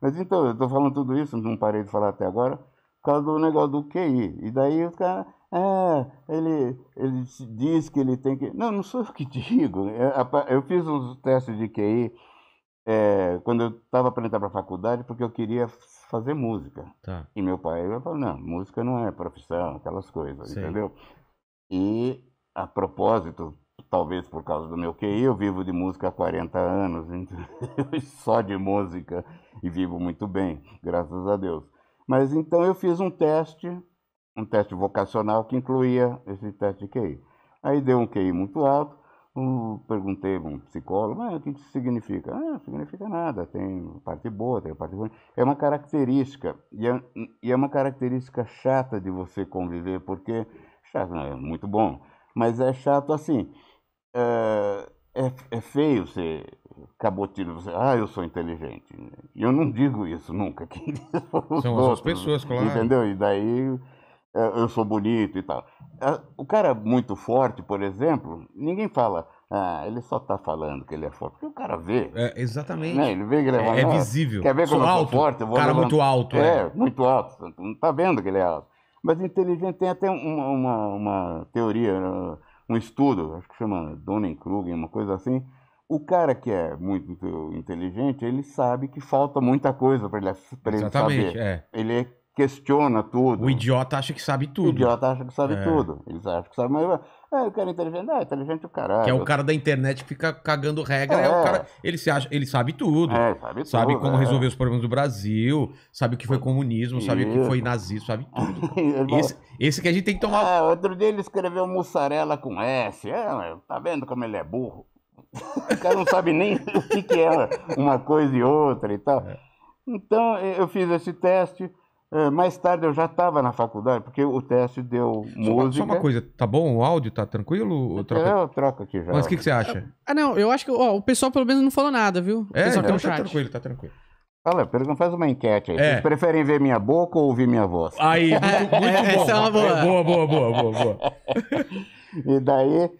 Mas então, eu estou falando tudo isso, não parei de falar até agora, por causa do negócio do QI. E daí o cara é, ele, ele diz que ele tem que. Não, não sou eu que digo. É, eu fiz uns testes de QI é, quando eu estava para para a faculdade, porque eu queria fazer música. Tá. E meu pai falou: não, música não é profissão, aquelas coisas, Sim. entendeu? E a propósito, talvez por causa do meu QI, eu vivo de música há 40 anos, só de música, e vivo muito bem, graças a Deus. Mas então eu fiz um teste, um teste vocacional que incluía esse teste de QI. Aí deu um QI muito alto, perguntei para um psicólogo, ah, o que isso significa? Ah, não significa nada, tem parte boa, tem parte ruim. É uma característica, e é, e é uma característica chata de você conviver, porque chato, não, é muito bom, mas é chato assim é, é, é feio ser Você, ah, eu sou inteligente. E eu não digo isso nunca. Quem diz São outros, as pessoas, claro. Entendeu? E daí é, eu sou bonito e tal. É, o cara muito forte, por exemplo, ninguém fala. Ah, ele só está falando que ele é forte, porque o cara vê. É, exatamente. Né? Ele vê que ele é, é, é visível. Quer ver como alto, eu sou forte? Eu vou cara muito alto. É, é, muito alto. Não está vendo que ele é alto. Mas inteligente tem até uma, uma, uma teoria. Né? um estudo, acho que chama Dunning-Kruger, uma coisa assim. O cara que é muito inteligente, ele sabe que falta muita coisa para ele, pra ele saber. É. Ele é questiona tudo. O idiota acha que sabe tudo. O idiota acha que sabe é. tudo. Eles acham que sabe, mas ah, o cara é inteligente, ah, inteligente o caralho. Que é o cara da internet que fica cagando regra, é, é o cara, ele se acha, ele sabe tudo. É, sabe, sabe tudo, como é. resolver os problemas do Brasil, sabe o que foi comunismo, Isso. sabe o que foi nazismo, sabe tudo. esse, esse que a gente tem que tomar. É, outro dia ele escreveu mussarela com S. É, tá vendo como ele é burro? o cara não sabe nem o que, que é uma coisa e outra e tal. Então eu fiz esse teste é, mais tarde eu já estava na faculdade, porque o teste deu só música. só uma coisa, tá bom? O áudio tá tranquilo? é Eu troco aqui já. Mas o que, que, você acha? Ah, não, eu acho que ó, o pessoal pelo menos não falou nada, viu? é, pessoal então, tá, tá tranquilo, tá tranquilo. Fala, pergunta, faz uma enquete aí. É. Vocês preferem ver minha boca ou ouvir minha voz? Aí, muito, muito bom. Essa é uma boa. boa, boa, boa, boa, boa. e daí,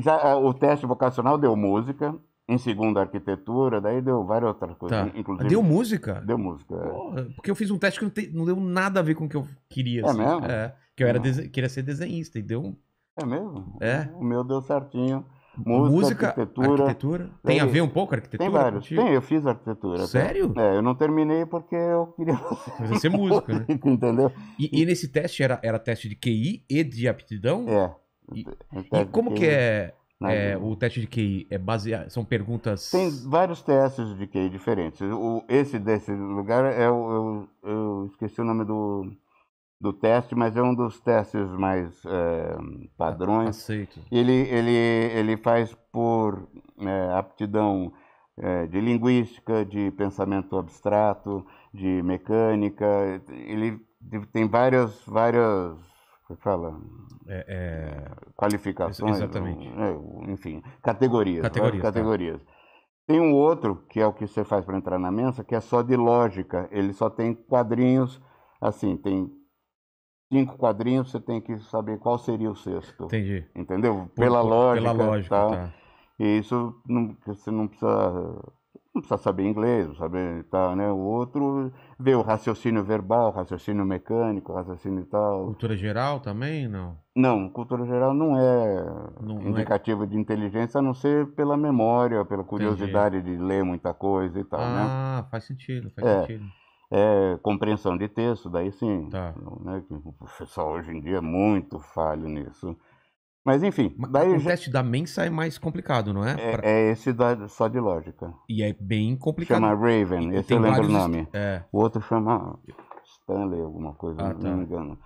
já, o teste vocacional deu música, em segunda arquitetura, daí deu várias outras coisas. Tá. Inclusive, deu música? Deu música. É. Porra, porque eu fiz um teste que não, te, não, deu nada a ver com o que eu queria. É assim. mesmo? É, que eu era ah. queria ser desenhista e deu É mesmo? É. O meu deu certinho. Música, música arquitetura. arquitetura. Tem a ver um pouco a arquitetura? Tem vários. Contigo? Tem, eu fiz arquitetura. Sério? Tá? É, eu não terminei porque eu queria fazer ser né? música, né? Entendeu? E, e, nesse teste era, era teste de QI e de aptidão? É. E, e como que é é, o teste de QI é baseado. São perguntas. Tem vários testes de QI diferentes. O, esse desse lugar é o. Eu, é eu esqueci o nome do, do teste, mas é um dos testes mais é, padrões. Aceito. Ele, ele, ele faz por é, aptidão é, de linguística, de pensamento abstrato, de mecânica. Ele tem várias, várias fala é, é... qualificações, exatamente. É, enfim, categorias, né? categorias, tá. categorias. Tem um outro que é o que você faz para entrar na mensa, que é só de lógica. Ele só tem quadrinhos, assim, tem cinco quadrinhos, você tem que saber qual seria o sexto. Entendi. Entendeu? Por, pela, por, lógica, pela lógica. Tá? Tá. E isso não, você não precisa não precisa saber inglês, não saber tal, tá, né? O outro vê o raciocínio verbal, raciocínio mecânico, raciocínio tal. Cultura geral também, não? Não, cultura geral não é não, indicativo não é... de inteligência, a não ser pela memória, pela curiosidade Entendi. de ler muita coisa e tal, ah, né? Ah, faz sentido, faz é, sentido. É, compreensão de texto, daí sim. Tá. Né? O pessoal hoje em dia é muito falho nisso. Mas enfim. o já... teste da mensa é mais complicado, não é? É, pra... é esse da, só de lógica. E é bem complicado. Chama Raven, e, esse eu lembro o nome. É. O outro chama Stanley, alguma coisa, ah, não, tá. não me engano.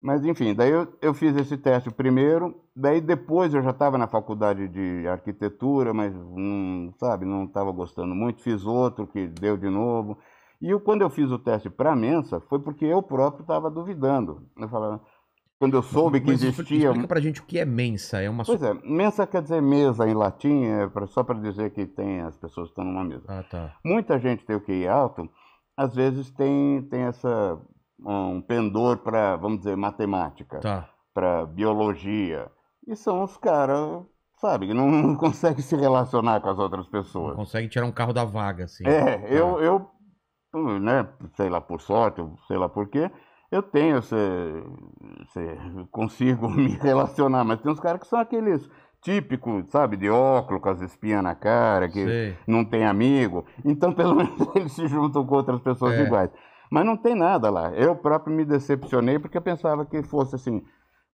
Mas enfim, daí eu, eu fiz esse teste primeiro, daí depois eu já estava na faculdade de arquitetura, mas não, sabe, não estava gostando muito, fiz outro que deu de novo. E eu, quando eu fiz o teste para a mensa, foi porque eu próprio estava duvidando. Eu falava, quando eu soube que Mas existia. Explica pra gente o que é mensa. É uma... Pois é, mensa quer dizer mesa em latim, é pra, só para dizer que tem as pessoas que estão numa mesa. Ah, tá. Muita gente tem o QI alto, às vezes tem, tem essa um pendor para, vamos dizer, matemática, tá. para biologia. E são os caras, sabe, que não, não conseguem se relacionar com as outras pessoas. consegue tirar um carro da vaga, assim. É, tá. eu, eu né, sei lá por sorte, sei lá por quê eu tenho, você, você consigo me relacionar, mas tem uns caras que são aqueles típicos, sabe, de óculos, com as espinhas na cara, que Sei. não tem amigo. Então, pelo menos, eles se juntam com outras pessoas é. iguais. Mas não tem nada lá. Eu próprio me decepcionei porque eu pensava que fosse assim,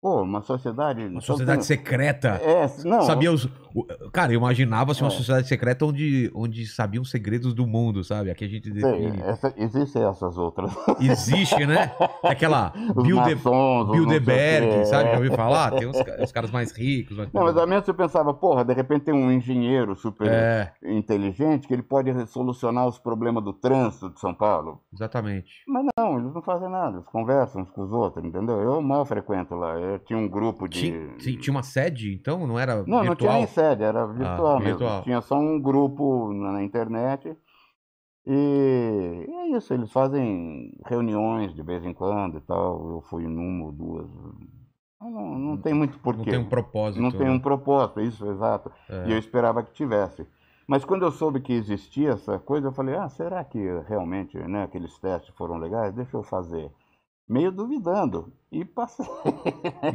Pô, uma sociedade. Uma então sociedade tem... secreta. É, não. Sabia os. Cara, eu imaginava assim, uma é. sociedade secreta onde, onde sabiam segredos do mundo, sabe? Aqui a gente define. Essa, existem essas outras. Existe, né? Aquela Bilderberg, de... sabe? Já ouviu falar? Tem uns, os caras mais ricos. não, mas a mente eu pensava, porra, de repente tem um engenheiro super é. inteligente que ele pode solucionar os problemas do trânsito de São Paulo. Exatamente. Mas não, eles não fazem nada, eles conversam uns com os outros, entendeu? Eu mal frequento lá eu tinha um grupo de. Tinha, tinha uma sede, então? Não era não, virtual? Não, tinha nem sede, era ah, virtual ah, mesmo. Virtual. Tinha só um grupo na internet. E é isso, eles fazem reuniões de vez em quando e tal. Eu fui numa ou duas. Não, não tem muito porquê. Não tem um propósito. Não tem né? um propósito, é isso, exato. É. E eu esperava que tivesse. Mas quando eu soube que existia essa coisa, eu falei, ah, será que realmente né, aqueles testes foram legais? Deixa eu fazer meio duvidando. E passei.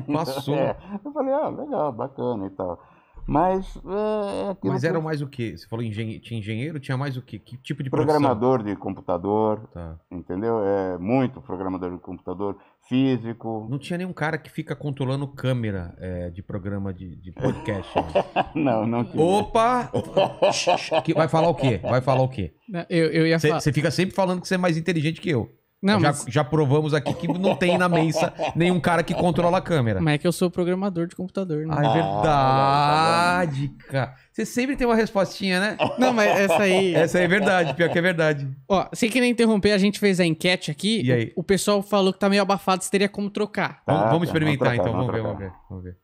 E passou. É, eu falei, ah, legal, bacana e tal. Mas. É, é Mas era que... mais o que? Você falou engenheiro, tinha engenheiro, tinha mais o que? Que tipo de Programador de computador. Tá. Entendeu? É muito programador de computador, físico. Não tinha nenhum cara que fica controlando câmera é, de programa de, de podcast. Né? não, não tinha. Opa! que, vai falar o quê? Vai falar o quê? Eu, eu ia Você fica sempre falando que você é mais inteligente que eu. Não, já, mas... já provamos aqui que não tem na mesa nenhum cara que controla a câmera. Mas é que eu sou programador de computador, né? Ah, é ah, verdade, cara. Você sempre tem uma respostinha, né? Não, mas essa aí. Essa aí é verdade, pior que é verdade. Ó, sem querer interromper, a gente fez a enquete aqui. E aí? O, pessoal falou que tá meio abafado, se teria como trocar. vamos, vamos ah, tá, experimentar trocar, então, vamos ver, vamos ver, vamos ver.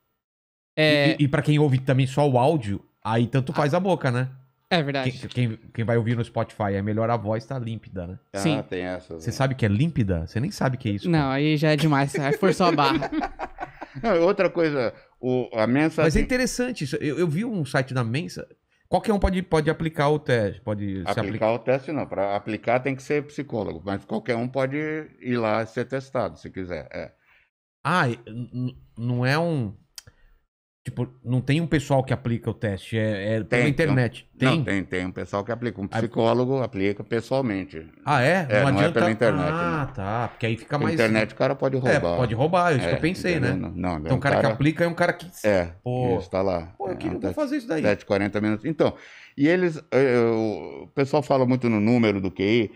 É... E, e para quem ouve também só o áudio, aí tanto faz ah. a boca, né? É verdade. Quem, quem, quem, vai ouvir no Spotify é melhor a voz tá límpida, né? Ah, Sim. tem essa. Você né? sabe que é límpida? Você nem sabe que é isso. Não, cara. aí já é demais. Aí forçou a barra. Não, outra coisa, o, a Mensa. Mas é interessante isso. Eu, eu, vi um site da Mensa. Qualquer um pode, pode aplicar o teste. Pode aplicar o teste, não. Para aplicar tem que ser psicólogo. Mas qualquer um pode ir lá ser testado, se quiser. É. Ah, não é um. Tipo, não tem um pessoal que aplica o teste, é, é tem, pela internet. Tem? Não, tem, tem um pessoal que aplica. Um psicólogo aplica pessoalmente. Ah, é? é não, não, é adianta... é pela internet. Ah, né? tá. Porque aí fica mais. internet o cara pode é, roubar. É, pode roubar, é isso é, que eu pensei, né? Não, não então, um cara, cara que aplica é um cara que. É. Pô, está lá. Pô, eu é, queria um fazer isso daí. 7, 40 minutos. Então, e eles. Eu, eh, eh, o pessoal fala muito no número do QI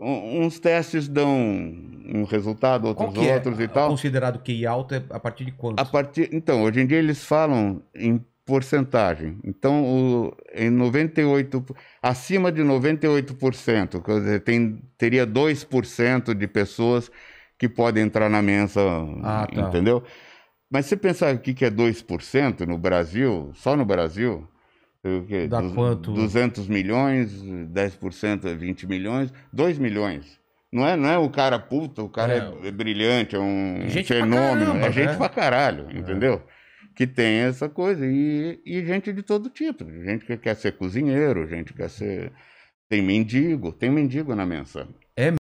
uns testes dão um resultado, outros é outros e tal. Considerado QI alto é a partir de quanto? A partir, então, hoje em dia eles falam em porcentagem. Então, o, em 98, acima de 98%, quer dizer, tem, teria 2% de pessoas que podem entrar na mensa, ah, tá. entendeu? Mas você pensar o que é 2% no Brasil, só no Brasil, Dá du quanto? 200 milhões, 10% é 20 milhões, 2 milhões. Não é, não é o cara puto, o cara é, é, é brilhante, é um gente fenômeno. Caramba, é gente é. pra caralho, é. entendeu? Que tem essa coisa. E, e gente de todo tipo. Gente que quer ser cozinheiro, gente que quer ser. Tem mendigo, tem mendigo na mensa. É